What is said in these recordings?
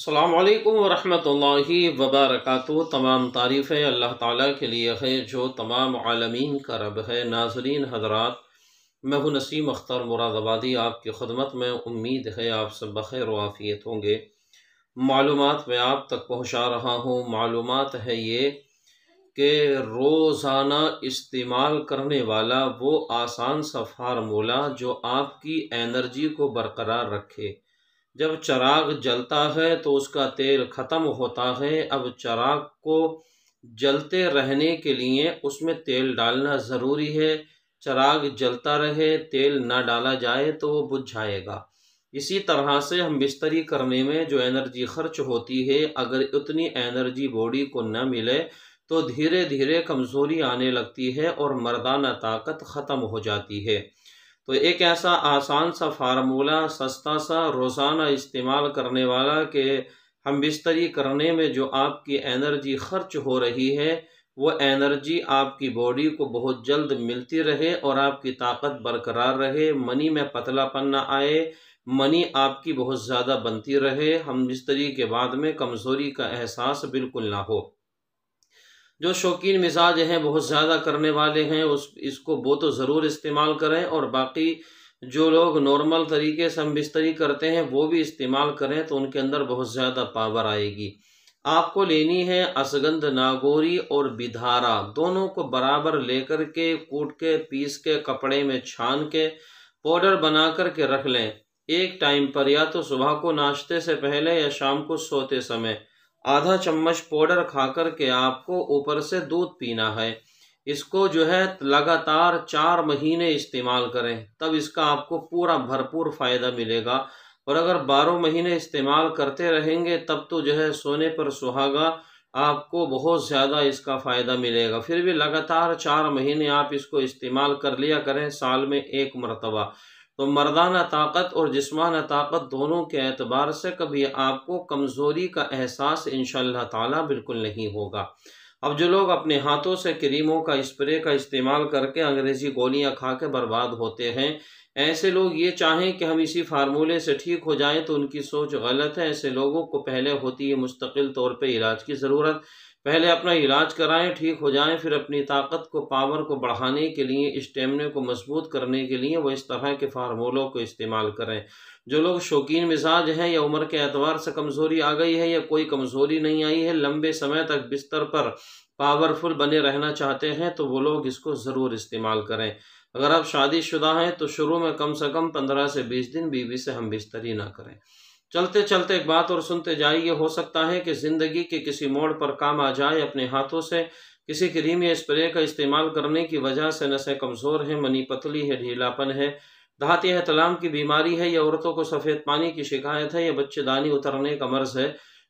अल्लाम वरहमतुल्लाहि वबरक तमाम तारीफ़ें अल्लाह ताला के लिए है जो तमाम आलमीन का रब है नाजरीन हजरात मैं हूँ नसीम अख्तर मुरादाबादी आपकी खदमत में उम्मीद है आप सब बखैर वाफ़ियत होंगे मालूम मैं आप तक पहुँचा रहा हूँ मालूम है ये कि रोज़ाना इस्तेमाल करने वाला वो आसान सा फार्मूला जो आपकी एनर्जी को बरकरार रखे जब चराग जलता है तो उसका तेल ख़त्म होता है अब चराग को जलते रहने के लिए उसमें तेल डालना ज़रूरी है चराग जलता रहे तेल ना डाला जाए तो वो बुझ जाएगा इसी तरह से हम बिस्तरी करने में जो एनर्जी खर्च होती है अगर उतनी एनर्जी बॉडी को न मिले तो धीरे धीरे कमज़ोरी आने लगती है और मर्दाना ताकत ख़त्म हो जाती है तो एक ऐसा आसान सा फार्मूला सस्ता सा रोज़ाना इस्तेमाल करने वाला के हम बिस्तरी करने में जो आपकी एनर्जी खर्च हो रही है वो एनर्जी आपकी बॉडी को बहुत जल्द मिलती रहे और आपकी ताकत बरकरार रहे मनी में पतलापन ना आए मनी आपकी बहुत ज़्यादा बनती रहे हम बिस्तरी के बाद में कमज़ोरी का एहसास बिल्कुल ना हो जो शौकीन मिजाज हैं बहुत ज़्यादा करने वाले हैं उस इसको वो तो ज़रूर इस्तेमाल करें और बाकी जो लोग नॉर्मल तरीके से हम बिस्तरी करते हैं वो भी इस्तेमाल करें तो उनके अंदर बहुत ज़्यादा पावर आएगी आपको लेनी है असगंध नागोरी और बिधारा दोनों को बराबर लेकर के कूट के पीस के कपड़े में छान के पाउडर बना कर के रख लें एक टाइम पर या तो सुबह को नाश्ते से पहले या शाम को सोते समय आधा चम्मच पाउडर खा कर के आपको ऊपर से दूध पीना है इसको जो है लगातार चार महीने इस्तेमाल करें तब इसका आपको पूरा भरपूर फ़ायदा मिलेगा और अगर बारह महीने इस्तेमाल करते रहेंगे तब तो जो है सोने पर सुहागा आपको बहुत ज़्यादा इसका फ़ायदा मिलेगा फिर भी लगातार चार महीने आप इसको इस्तेमाल कर लिया करें साल में एक मरतबा तो मर्दाना ताकत और जिसमाना ताकत दोनों के अतबार से कभी आपको कमज़ोरी का एहसास इन ताला बिल्कुल नहीं होगा अब जो लोग अपने हाथों से क्रीमों का स्प्रे का इस्तेमाल करके अंग्रेज़ी गोलियां खा के बर्बाद होते हैं ऐसे लोग ये चाहें कि हम इसी फार्मूले से ठीक हो जाएं तो उनकी सोच गलत है ऐसे लोगों को पहले होती है मुस्तकिल तौर पे इलाज की ज़रूरत पहले अपना इलाज कराएं ठीक हो जाएं फिर अपनी ताकत को पावर को बढ़ाने के लिए स्टेमिना को मजबूत करने के लिए वो इस तरह के फार्मूलों को इस्तेमाल करें जो लोग शौकीन मिजाज हैं या उम्र के एतवार से कमज़ोरी आ गई है या कोई कमज़ोरी नहीं आई है लंबे समय तक बिस्तर पर पावरफुल बने रहना चाहते हैं तो वो लोग इसको ज़रूर इस्तेमाल करें अगर आप शादीशुदा हैं तो शुरू में कम से कम पंद्रह से बीस दिन बीवी से हम बिस्तरी ना करें चलते चलते एक बात और सुनते जाइए हो सकता है कि ज़िंदगी के किसी मोड़ पर काम आ जाए अपने हाथों से किसी क्रीम या स्प्रे का इस्तेमाल करने की वजह से नशें कमज़ोर हैं मनी पतली है ढीलापन है दहाती है तलाम की बीमारी है या औरतों को सफ़ेद पानी की शिकायत है या बच्चेदानी उतरने का मर्ज़ है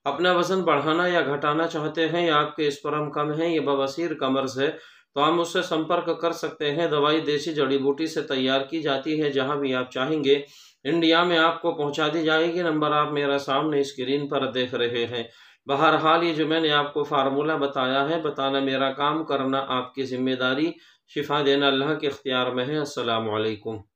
अपना वजन बढ़ाना या घटाना चाहते हैं या आपके इस पर हम कम है या बवसीर का मर्ज़ है तो हम उससे संपर्क कर सकते हैं दवाई देसी जड़ी बूटी से तैयार की जाती है जहाँ भी आप चाहेंगे इंडिया में आपको पहुंचा दी जाएगी नंबर आप मेरा सामने स्क्रीन पर देख रहे हैं बहरहाल ये जो मैंने आपको फार्मूला बताया है बताना मेरा काम करना आपकी ज़िम्मेदारी शिफा देना अल्लाह के अख्तियार में है असलकम